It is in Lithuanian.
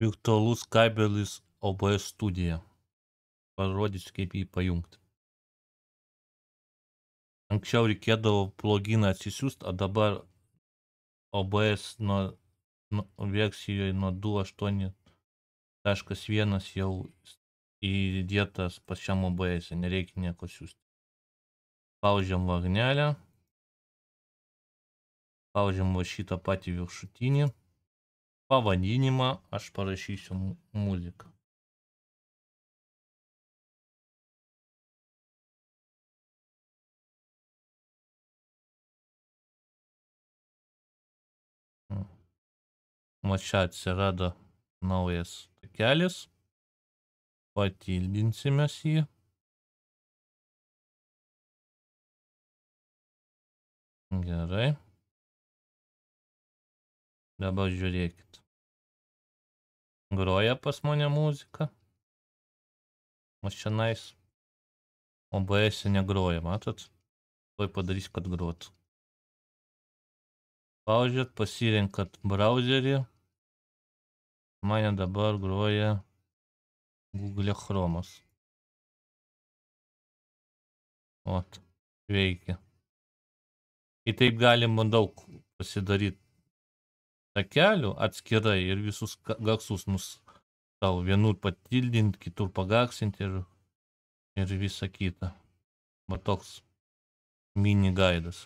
virtualus kabelis OBS studija. Parodysiu, kaip jį pajungti. Anksčiau reikėdavo pluginą atsisiųsti, o dabar OBS nuo, nuo versijoje nuo 2.8.1 jau įdėtas pačiam OBS, nereikia nieko siūsti. Paužiam vagnelę. Paužiam va šitą patį viršutinį pavadinimą aš parašysiu muzika Va čia atsirado naujas takelis. Patildinsime jį. Gerai. Dabar žiūrėkit groja pas mane muzika. O šiandien OBS e negroja, matot? Tuoj padarys, kad grotų. Paužėt, pasirinkat browserį. Mane dabar groja Google Chromas. Ot, veikia. Ir taip galima daug pasidaryti takelių atskirai ir visus garsus mus tau vienur patildinti, kitur pagaksinti ir, ir visa kita. Va toks mini gaidas.